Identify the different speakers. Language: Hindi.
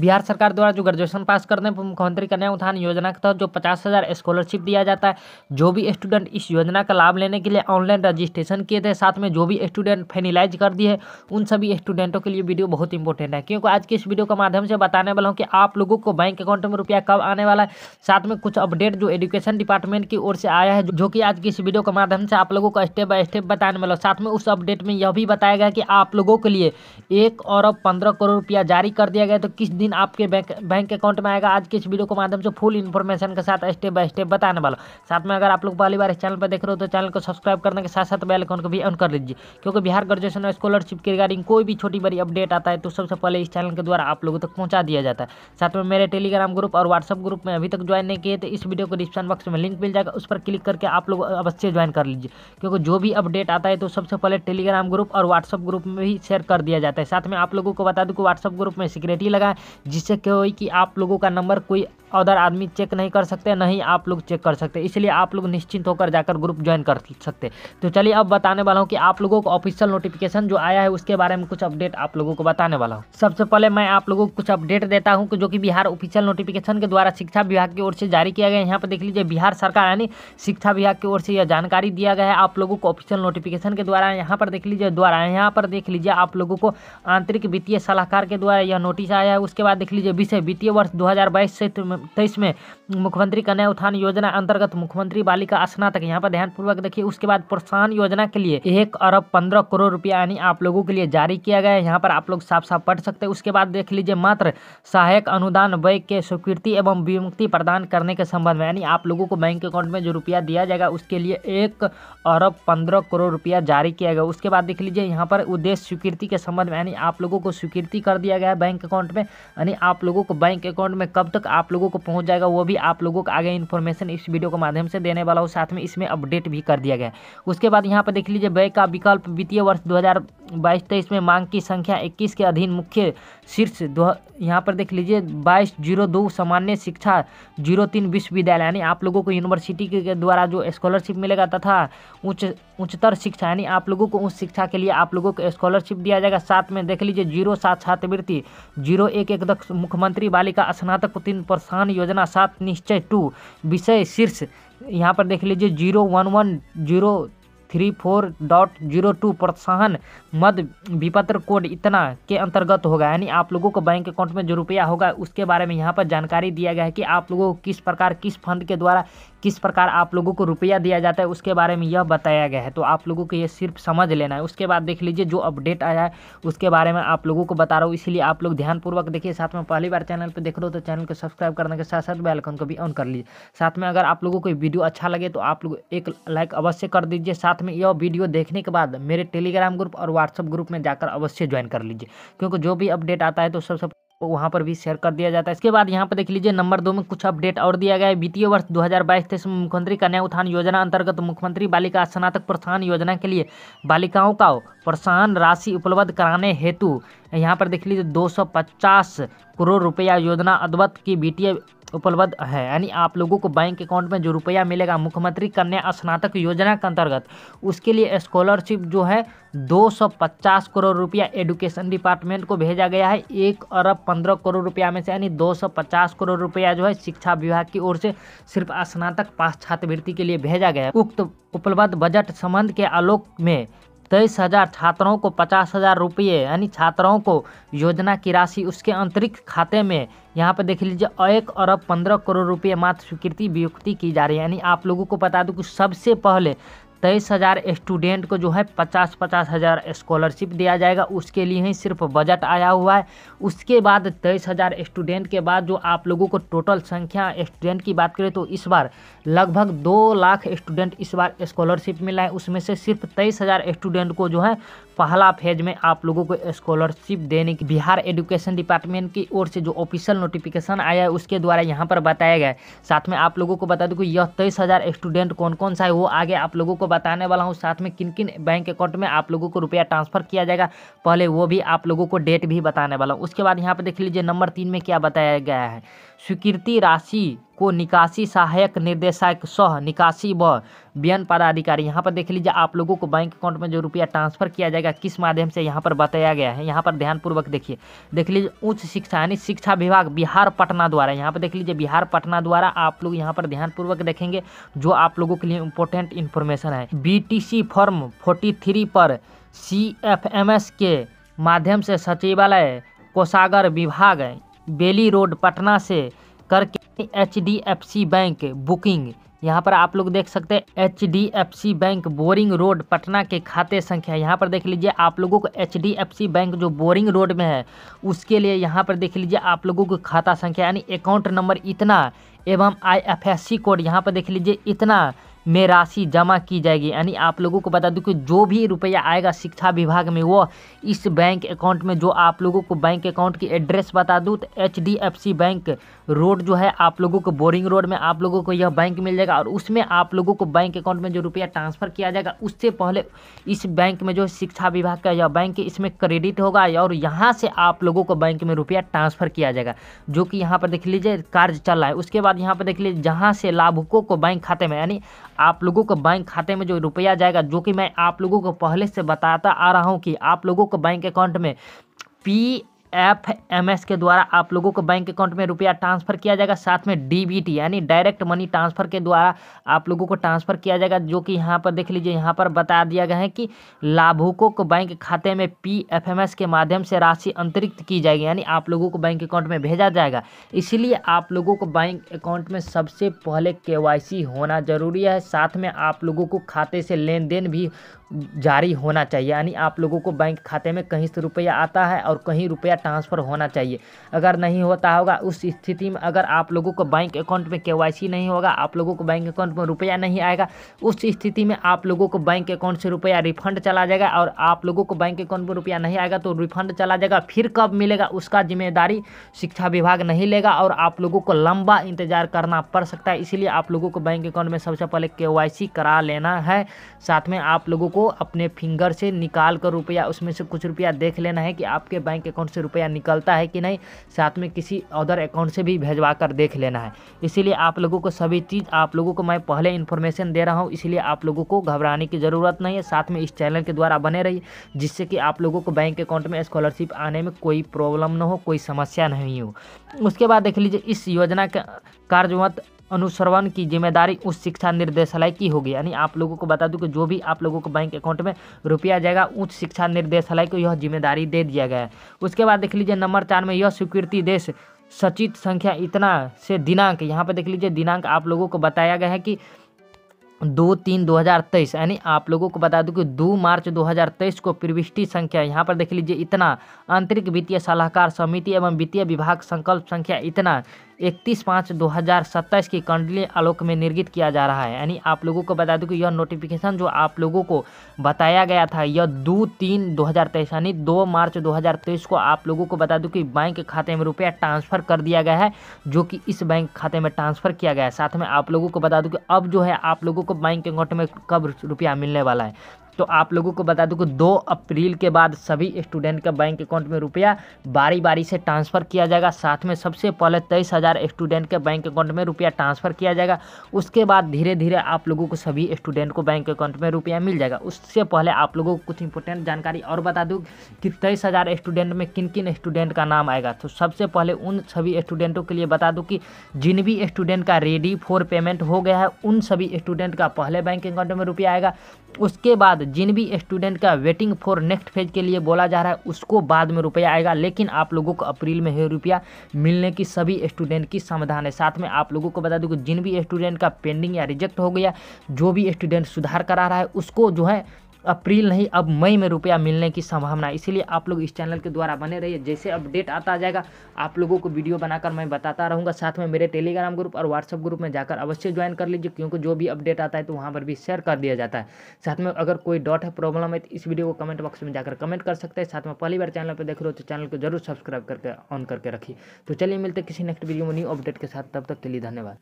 Speaker 1: बिहार सरकार द्वारा जो ग्रेजुएशन पास करते हैं मुख्यमंत्री कन्या उत्थान योजना के तहत जो पचास हज़ार स्कॉलरशिप दिया जाता है जो भी स्टूडेंट इस योजना का लाभ लेने के लिए ऑनलाइन रजिस्ट्रेशन किए थे साथ में जो भी स्टूडेंट फाइनलाइज कर दिए उन सभी स्टूडेंटों के लिए वीडियो बहुत इंपॉर्टेंट है क्योंकि आज के इस वीडियो के माध्यम से बताने वाला हूँ कि आप लोगों को बैंक अकाउंट में रुपया कब आने वाला है साथ में कुछ अपडेट जो एजुकेशन डिपार्टमेंट की ओर से आया है जो कि आज की इस वीडियो के माध्यम से आप लोगों को स्टेप बाय स्टेप बताने वाला साथ में उस अपडेट में यह भी बताया गया कि आप लोगों के लिए एक और पंद्रह करोड़ रुपया जारी कर दिया गया तो किस दिन दिन आपके बैंक बैंक अकाउंट में आएगा आज के इस वीडियो के माध्यम से फुल इन्फॉर्मेशन के साथ स्टेप बाय स्टेप बताने वाला साथ में अगर आप लोग पहली बार इस चैनल पर देख रहे हो तो चैनल को सब्सक्राइब करने के साथ साथ बेल अकाउंट को भी ऑन कर लीजिए क्योंकि बिहार ग्रेजुएशन स्कॉलरशिप के रिगार्डिंग कोई भी छोटी बड़ी अपडेट आता है तो सबसे पहले इस चैनल के द्वारा आप लोगों तक पहुँचा दिया जाता है साथ में मेरे टेलीग्राम ग्रुप और व्हाट्सअप ग्रुप में अभी तक ज्वाइन नहीं किए तो इस वीडियो को डिस्क्रिप्शन बॉक्स में लिंक मिल जाएगा उस पर क्लिक करके आप लोग अवश्य ज्वाइन कर लीजिए क्योंकि जो भी अपडेट आता है तो सबसे पहले टेलीग्राम ग्रुप और व्हाट्सअप ग्रुप में भी शेयर कर दिया जाता है साथ में आप लोगों को बता दूँ कि व्हाट्सअप ग्रुप में सिक्योरिटी लगा जिससे क्या हो कि आप लोगों का नंबर कोई अदर आदमी चेक नहीं कर सकते नहीं आप लोग चेक कर सकते इसलिए आप लोग निश्चिंत होकर जाकर ग्रुप ज्वाइन कर सकते तो चलिए अब बताने वाला हूँ कि आप लोगों को ऑफिशियल नोटिफिकेशन जो आया है उसके बारे में कुछ अपडेट आप लोगों को बताने वाला हूँ सबसे पहले मैं आप लोगों को कुछ अपडेट देता हूँ जो कि बिहार ऑफिशियल नोटिफिकेशन के द्वारा शिक्षा विभाग की ओर से जारी किया गया है यहाँ पर देख लीजिए बिहार सरकार यानी शिक्षा विभाग की ओर से यह जानकारी दिया गया है आप लोगों को ऑफिशियल नोटिफिकेशन के द्वारा यहाँ पर देख लीजिए द्वारा यहाँ पर देख लीजिए आप लोगों को आंतरिक वित्तीय सलाहकार के द्वारा यह नोटिस आया है उसके इसके बाद देख लीजिए विषय वित्तीय वर्ष 2022 से तेईस में मुख्यमंत्री कन्या उत्थान योजना अंतर्गत मुख्यमंत्री बालिका स्नातक यहाँ पर ध्यानपूर्वक देखिए उसके बाद प्रोत्साहन योजना के लिए एक अरब पंद्रह करोड़ रुपया यानी आप लोगों के लिए जारी किया गया है यहाँ पर आप लोग साफ साफ पढ़ सकते हैं उसके बाद देख लीजिए मात्र सहायक अनुदान बैंक के स्वीकृति एवं विमुक्ति प्रदान करने के संबंध में यानी आप लोगों को बैंक अकाउंट में जो रुपया दिया जाएगा उसके लिए एक अरब पंद्रह करोड़ रुपया जारी किया गया उसके बाद देख लीजिए यहाँ पर उद्देश्य स्वीकृति के संबंध में यानी आप लोगों को स्वीकृति कर दिया गया है बैंक अकाउंट में यानी आप लोगों को बैंक अकाउंट में कब तक आप लोगों को पहुंच जाएगा वो भी आप लोगों को आगे इन्फॉर्मेशन इस वीडियो के माध्यम से देने वाला हूँ साथ में इसमें अपडेट भी कर दिया गया उसके बाद यहाँ पर देख लीजिए बैंक का विकल्प वित्तीय वर्ष दो बाईस तेईस में मांग की संख्या इक्कीस के अधीन मुख्य शीर्ष दो यहाँ पर देख लीजिए बाईस जीरो दो सामान्य शिक्षा जीरो तीन विश्वविद्यालय यानी आप लोगों को यूनिवर्सिटी के द्वारा जो स्कॉलरशिप मिलेगा तथा उच्च उच्चतर शिक्षा यानी आप लोगों को उस शिक्षा के लिए आप लोगों को स्कॉलरशिप दिया जाएगा साथ में देख लीजिए जीरो सात छात्रवृत्ति जीरो एक एक दक्ष मुख्यमंत्री बालिका स्नातक तीन प्रोत्साहन योजना सात निश्चय टू विषय शीर्ष यहाँ पर देख लीजिए zero one one zero three four dot zero two प्रोत्साहन मद विपत्र कोड इतना के अंतर्गत होगा यानी आप लोगों को बैंक अकाउंट में जो रुपया होगा उसके बारे में यहाँ पर जानकारी दिया गया है कि आप लोगों को किस प्रकार किस फंड के द्वारा किस प्रकार आप लोगों को रुपया दिया जाता है उसके बारे में यह बताया गया है तो आप लोगों को यह सिर्फ समझ लेना है उसके बाद देख लीजिए जो अपडेट आया है उसके बारे में आप लोगों को बता रहा हूँ इसलिए आप लोग ध्यानपूर्वक देखिए साथ में पहली बार चैनल पर देख रहे हो तो चैनल को सब्सक्राइब करने के साथ साथ बेलकन को भी ऑन कर लीजिए साथ में अगर आप लोगों को वीडियो अच्छा लगे तो आप लोग एक लाइक अवश्य कर दीजिए साथ साथ में यह वीडियो देखने के बाद मेरे टेलीग्राम ग्रुप और व्हाट्सअप ग्रुप में जाकर अवश्य ज्वाइन कर लीजिए क्योंकि जो भी अपडेट आता है तो सबसे सब वहाँ पर भी शेयर कर दिया जाता है इसके बाद यहाँ पर देख लीजिए नंबर दो में कुछ अपडेट और दिया गया है वित्तीय वर्ष दो हज़ार में मुख्यमंत्री कन्या उत्थान योजना अंतर्गत मुख्यमंत्री बालिका स्नातक प्रोत्साहन योजना के लिए बालिकाओं का प्रोत्साहन राशि उपलब्ध कराने हेतु यहाँ पर देख लीजिए 250 करोड़ रुपया योजना अद्वत की वित्तीय उपलब्ध है यानी आप लोगों को बैंक अकाउंट में जो रुपया मिलेगा मुख्यमंत्री कन्या स्नातक योजना के अंतर्गत उसके लिए स्कॉलरशिप जो है 250 करोड़ रुपया एडुकेशन डिपार्टमेंट को भेजा गया है एक अरब पंद्रह करोड़ रुपया में से यानी दो सौ पचास करोड़ रुपया जो है शिक्षा विभाग की ओर से सिर्फ स्नातक पास छात्रवृत्ति के लिए भेजा गया उक्त उपलब्ध बजट संबंध के आलोक में तेईस हजार छात्रों को पचास हजार रुपये यानी छात्रों को योजना की राशि उसके अंतरिक्त खाते में यहाँ पर देख लीजिए एक अरब पंद्रह करोड़ रुपये मात्र स्वीकृति वियुक्ति की जा रही है यानी आप लोगों को बता दूं कि सबसे पहले तेईस हज़ार स्टूडेंट को जो है पचास पचास हज़ार स्कॉलरशिप दिया जाएगा उसके लिए ही सिर्फ बजट आया हुआ है उसके बाद तेईस हज़ार स्टूडेंट के बाद जो आप लोगों को टोटल संख्या स्टूडेंट की बात करें तो इस बार लगभग दो लाख स्टूडेंट इस बार स्कॉलरशिप मिला है उसमें से सिर्फ तेईस हज़ार स्टूडेंट को जो है पहला फेज में आप लोगों को स्कॉलरशिप देने की बिहार एजुकेशन डिपार्टमेंट की ओर से जो ऑफिशियल नोटिफिकेशन आया है उसके द्वारा यहाँ पर बताया गया है साथ में आप लोगों को बता दूँ कि यह तेईस हज़ार स्टूडेंट कौन कौन सा है वो आगे आप लोगों को बताने वाला हूँ साथ में किन किन बैंक अकाउंट में आप लोगों को रुपया ट्रांसफर किया जाएगा पहले वो भी आप लोगों को डेट भी बताने वाला हूँ उसके बाद यहाँ पर देख लीजिए नंबर तीन में क्या बताया गया है स्वीकृति राशि को निकासी सहायक निर्देशक सह निकासी व व्यन पदाधिकारी यहाँ पर देख लीजिए आप लोगों को बैंक अकाउंट में जो रुपया ट्रांसफर किया जाएगा किस माध्यम से यहाँ पर बताया गया है यहाँ पर ध्यानपूर्वक देखिए देख लीजिए उच्च शिक्षा यानी शिक्षा विभाग बिहार पटना द्वारा यहाँ पर देख लीजिए बिहार पटना द्वारा आप लोग यहाँ पर ध्यानपूर्वक देखेंगे जो आप लोगों के लिए इम्पोर्टेंट इन्फॉर्मेशन है बी फॉर्म फोर्टी पर सी के माध्यम से सचिवालय कोषागर विभाग बेली रोड पटना से करके H D F C bank booking यहाँ पर आप लोग देख सकते हैं H D F C bank boring road Patna के खाते संख्या यहाँ पर देख लीजिए आप लोगों को H D F C bank जो बोरिंग रोड में है उसके लिए यहाँ पर देख लीजिए आप लोगों को खाता संख्या यानी अकाउंट नंबर इतना एवं I F S C code यहाँ पर देख लीजिए इतना में राशि जमा की जाएगी यानी आप लोगों को बता दूं कि जो भी रुपया आएगा शिक्षा विभाग में वो इस बैंक अकाउंट में जो आप लोगों को बैंक अकाउंट की एड्रेस बता दूं तो एच बैंक रोड जो है आप लोगों को बोरिंग रोड में आप लोगों को यह बैंक मिल जाएगा और उसमें आप लोगों को बैंक अकाउंट में जो रुपया ट्रांसफ़र किया जाएगा उससे पहले इस बैंक में जो शिक्षा विभाग का यह बैंक इसमें क्रेडिट होगा और यहाँ से आप लोगों को बैंक में रुपया ट्रांसफ़र किया जाएगा जो कि यहाँ पर देख लीजिए कार्य चल रहा है उसके बाद यहाँ पर देख लीजिए जहाँ से लाभुकों को बैंक खाते में यानी आप लोगों के बैंक खाते में जो रुपया जाएगा जो कि मैं आप लोगों को पहले से बताता आ रहा हूँ कि आप लोगों के बैंक अकाउंट में पी एफ एम एस के द्वारा आप लोगों को बैंक अकाउंट में रुपया ट्रांसफर किया जाएगा साथ में डीबीटी यानी डायरेक्ट मनी ट्रांसफर के द्वारा आप लोगों को ट्रांसफर किया जाएगा जो कि यहाँ पर देख लीजिए यहाँ पर बता दिया गया है कि लाभुकों को बैंक खाते में पी एफ एम एस के माध्यम से राशि अंतरिक्त की जाएगी यानी आप लोगों को बैंक अकाउंट में भेजा जाएगा इसीलिए आप लोगों को बैंक अकाउंट में सबसे पहले के वाई सी होना जरूरी है साथ में आप लोगों को खाते से लेन देन भी जारी होना चाहिए यानी आप लोगों को बैंक खाते में कहीं से रुपया आता है और कहीं रुपया ट्रांसफ़र होना चाहिए अगर नहीं होता होगा उस स्थिति में अगर आप लोगों को बैंक अकाउंट में के नहीं होगा आप लोगों को बैंक अकाउंट में रुपया नहीं आएगा उस स्थिति में आप लोगों को बैंक अकाउंट से रुपया रिफंड चला जाएगा और आप लोगों को बैंक अकाउंट में रुपया नहीं आएगा तो रिफंड चला जाएगा फिर कब मिलेगा उसका जिम्मेदारी शिक्षा विभाग नहीं लेगा और आप लोगों को लंबा इंतजार करना पड़ सकता है इसीलिए आप लोगों को बैंक अकाउंट में सबसे पहले के करा लेना है साथ में आप लोगों को अपने फिंगर से निकाल कर रुपया उसमें से कुछ रुपया देख लेना है कि आपके बैंक अकाउंट से रुपया निकलता है कि नहीं साथ में किसी अदर अकाउंट से भी भेजवा कर देख लेना है इसीलिए आप लोगों को सभी चीज़ आप लोगों को मैं पहले इन्फॉर्मेशन दे रहा हूँ इसलिए आप लोगों को घबराने की ज़रूरत नहीं है साथ में इस चैनल के द्वारा बने रही जिससे कि आप लोगों को बैंक अकाउंट में स्कॉलरशिप आने में कोई प्रॉब्लम ना हो कोई समस्या नहीं हो उसके बाद देख लीजिए इस योजना का कार्यवत अनुसरण की जिम्मेदारी उस शिक्षा निर्देशालय की होगी यानी आप लोगों को बता दूं कि जो भी आप लोगों को बैंक अकाउंट में रुपया जाएगा उच्च शिक्षा निर्देशालय को यह जिम्मेदारी दे दिया गया है उसके बाद देख लीजिए नंबर चार में यह स्वीकृति देश सचित संख्या इतना से दिनांक यहाँ पर देख लीजिए दिनांक आप लोगों को बताया गया है कि दो तीन दो हज़ार तेईस यानी आप लोगों को बता दूं कि दो मार्च दो हज़ार तेईस को प्रविष्टि संख्या यहाँ पर देख लीजिए इतना आंतरिक वित्तीय सलाहकार समिति एवं वित्तीय विभाग संकल्प संख्या इतना इकतीस पाँच दो हज़ार सत्ताईस की कंडली आलोक में निर्गित किया जा रहा है यानी आप लोगों को बता दूं कि यह नोटिफिकेशन जो आप लोगों को बताया गया था यह दो तीन दो हज़ार तेईस यानी दो मार्च दो हज़ार तेईस को आप लोगों को बता दूं कि बैंक खाते में रुपया ट्रांसफ़र कर दिया गया है जो कि इस बैंक खाते में ट्रांसफ़र किया गया है साथ में आप लोगों को बता दूँ कि अब जो है आप लोगों को बैंक अकाउंट में कब रुपया मिलने वाला है तो आप लोगों को बता दूं कि दो अप्रैल के बाद सभी स्टूडेंट का बैंक अकाउंट में रुपया बारी बारी से ट्रांसफ़र किया जाएगा साथ में सबसे पहले तेईस हज़ार स्टूडेंट के बैंक अकाउंट में रुपया ट्रांसफ़र किया जाएगा उसके बाद धीरे धीरे आप लोगों को सभी स्टूडेंट को बैंक अकाउंट में रुपया मिल जाएगा उससे पहले आप लोगों को कुछ इंपोर्टेंट जानकारी और बता दूँ कि तेईस स्टूडेंट में किन किन स्टूडेंट का नाम आएगा तो सबसे पहले उन सभी स्टूडेंटों के लिए बता दूँ कि जिन भी स्टूडेंट का रेडी फॉर पेमेंट हो गया है उन सभी स्टूडेंट का पहले बैंक अकाउंट में रुपया आएगा उसके बाद बाद जिन भी स्टूडेंट का वेटिंग फॉर नेक्स्ट फेज के लिए बोला जा रहा है उसको बाद में रुपया आएगा लेकिन आप लोगों को अप्रैल में ही रुपया मिलने की सभी स्टूडेंट की समाधान है साथ में आप लोगों को बता दूँ जिन भी स्टूडेंट का पेंडिंग या रिजेक्ट हो गया जो भी स्टूडेंट सुधार करा रहा है उसको जो है अप्रैल नहीं अब मई में रुपया मिलने की संभावना है इसीलिए आप लोग इस चैनल के द्वारा बने रहिए जैसे अपडेट आता जाएगा आप लोगों को वीडियो बनाकर मैं बताता रहूँगा साथ में मेरे टेलीग्राम ग्रुप और व्हाट्सअप ग्रुप में जाकर अवश्य ज्वाइन कर लीजिए क्योंकि जो भी अपडेट आता है तो वहाँ पर भी शेयर कर दिया जाता है साथ में अगर कोई डॉट है प्रॉब्लम है तो इस वीडियो को कमेंट बॉक्स में जाकर कमेंट कर सकते हैं साथ में पहली बार चैनल पर देख रहे हो तो चैनल को जरूर सब्सक्राइब करके ऑन करके रखिए तो चलिए मिलते किसी नेक्स्ट वीडियो में न्यू अपडेट के साथ तब तक के लिए धन्यवाद